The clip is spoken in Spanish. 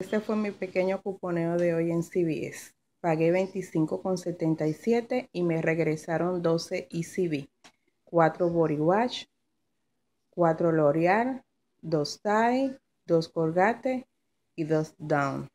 Este fue mi pequeño cuponeo de hoy en CBS. Pagué 25,77 y me regresaron 12 ECB, 4 Body Wash, 4 L'Oreal, 2 Tie, 2 Colgate y 2 Down.